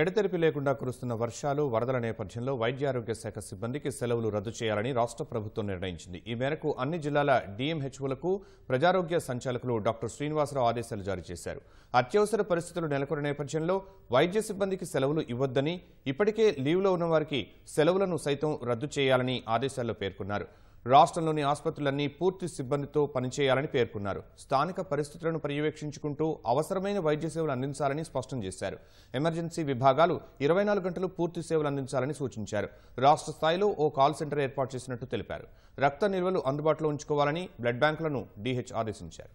ఎడతెరిపి లేకుండా కురుస్తున్న వర్షాలు వరదల నేపథ్యంలో వైద్యారోగ్య శాఖ సిబ్బందికి సెలవులు రద్దు చేయాలని రాష్ట్ర ప్రభుత్వం నిర్ణయించింది ఈ మేరకు అన్ని జిల్లాల డీఎంహెచ్ఓలకు ప్రజారోగ్య సంచాలకులు డాక్టర్ శ్రీనివాసరావు ఆదేశాలు జారీ చేశారు అత్యవసర పరిస్థితులు నెలకొన్న నేపథ్యంలో వైద్య సిబ్బందికి సెలవులు ఇవ్వద్దని ఇప్పటికే లీవ్లో ఉన్న వారికి సెలవులను సైతం రద్దు చేయాలని ఆదేశాల్లో పేర్కొన్నారు రాష్ట్రంలోని ఆసుపత్రులన్నీ పూర్తి సిబ్బందితో పనిచేయాలని పేర్కొన్నారు స్థానిక పరిస్థితులను పర్యవేక్షించుకుంటూ అవసరమైన వైద్య సేవలు అందించాలని స్పష్టం చేశారు ఎమర్జెన్సీ విభాగాలు ఇరవై గంటలు పూర్తి సేవలు అందించాలని సూచించారు రాష్ట్ర స్థాయిలో ఓ కాల్ సెంటర్ ఏర్పాటు చేసినట్టు తెలిపారు రక్త నిల్వలు అందుబాటులో ఉంచుకోవాలని బ్లడ్ బ్యాంకులను డిహెచ్ ఆదేశించారు